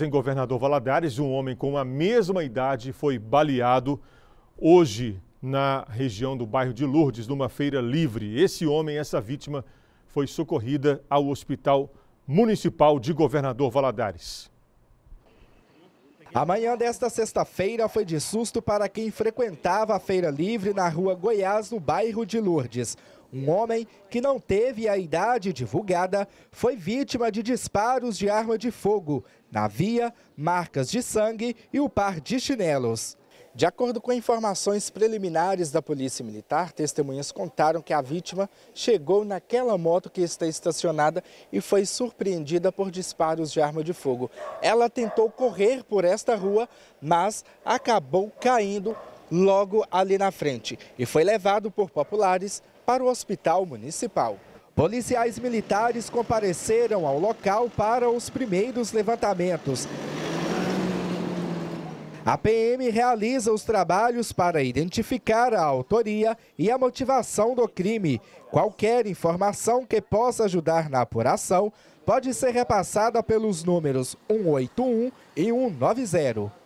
Em Governador Valadares, um homem com a mesma idade foi baleado hoje na região do bairro de Lourdes, numa feira livre. Esse homem, essa vítima, foi socorrida ao Hospital Municipal de Governador Valadares. Amanhã desta sexta-feira foi de susto para quem frequentava a feira livre na rua Goiás, no bairro de Lourdes. Um homem que não teve a idade divulgada foi vítima de disparos de arma de fogo na via, marcas de sangue e o par de chinelos. De acordo com informações preliminares da Polícia Militar, testemunhas contaram que a vítima chegou naquela moto que está estacionada e foi surpreendida por disparos de arma de fogo. Ela tentou correr por esta rua, mas acabou caindo logo ali na frente e foi levado por populares para o hospital municipal. Policiais militares compareceram ao local para os primeiros levantamentos. A PM realiza os trabalhos para identificar a autoria e a motivação do crime. Qualquer informação que possa ajudar na apuração pode ser repassada pelos números 181 e 190.